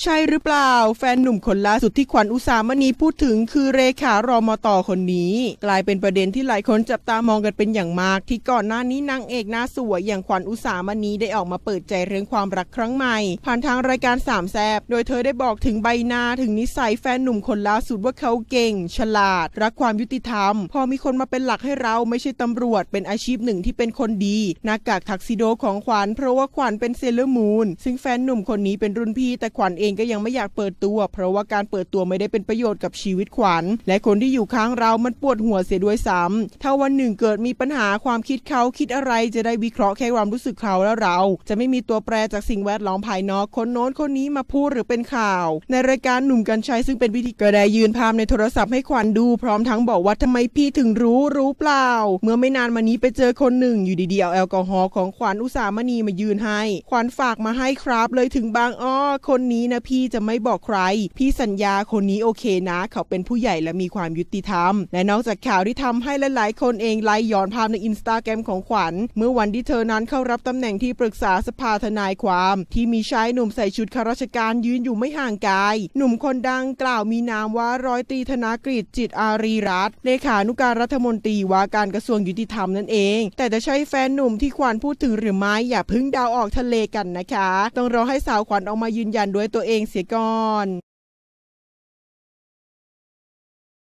ใช่หรือเปล่าแฟนหนุ่มคนล่าสุดที่ขวัญอุสามณีพูดถึงคือเรขารอมต่อคนนี้กลายเป็นประเด็นที่หลายคนจับตามองกันเป็นอย่างมาก ที่ก่อนหน้านี้นางเอกหน้าสวย อย่างขวัญอุสามณีได้ออกมาเปิดใจเรื่องความรักครั้งใหม่ ผ่านทางรายการสามแซบโดยเธอได้บอกถึงใบหน้าถึงนิสัยแฟนหนุ่มคนล่าสุดว่าเขาเก่ง ฉลาด รักความยุติธรรม พอมีคนมาเป็นหลักให้เราไม่ใช่ตำรวจ เป็นอาชีพหนึ่งที่เป็นคนดีหน้ากากทักซิโดของขวัญเพราะว่าขวัญเป็นเซเลอร์มูนซึ่งแฟนหนุ่มคนนี้เป็นรุ่นพี่ แต่ขวัญเองก็ยังไม่อยากเปิดตัว เพราะว่าการเปิดตัวไม่ได้เป็นประโยชน์กับชีวิตขวัญ และคนที่อยู่ข้างเรามันปวดหัวเสียด้วยซ้ำถ้าวันหนึ่งเกิดมีปัญหาความคิดเขาคิดอะไรจะได้วิเคราะห์แค่ความรู้สึกเขาและเรา จะไม่มีตัวแปรจากสิ่งแวดล้อมภายนอกคนโน้นคนนี้มาพูดหรือเป็นข่าว ในรายการหนุ่มกัญชัยซึ่งเป็นพิธีกรได้ยืนภาพในโทรศัพท์ให้ขวัญดูพร้อมทั้งบอกว่าทำไมพี่ถึงรู้รู้เปล่า เมื่อไม่นานมานี้ไปเจอคนหนึ่ง อยู่ดีๆเอาแอลกอฮอล์ของขวัญอุสามณีมายืนให้ ขวัญฝากมาให้ครับ เลยถึงบางอ้อ คนนี้นะพี่จะไม่บอกใคร พี่สัญญาคนนี้โอเคนะ เขาเป็นผู้ใหญ่และมีความยุติธรรม และนอกจากข่าวที่ทำให้หลายๆ คนเองไล่ย้อนภาพในอินสตาแกรมของขวัญ เมื่อวันที่เธอนั้นเข้ารับตำแหน่งที่ปรึกษาสภาทนายความ ที่มีชายหนุ่มใส่ชุดข้าราชการยืนอยู่ไม่ห่างกาย หนุ่มคนดังกล่าวมีนามว่าร้อยตีธนากฤษจิตอารีรัตนเลขานุการรัฐมนตรีว่าการกระทรวงยุติธรรมนั่นเอง แต่จะใช่แฟนหนุ่มที่ขวัญพูดถึงหรือไม่ อย่าพึ่งเดาออกทะเลกันนะคะ ต้องรอให้สาวขวัญออกมายืนยันด้วยตัวเองเสียก่อน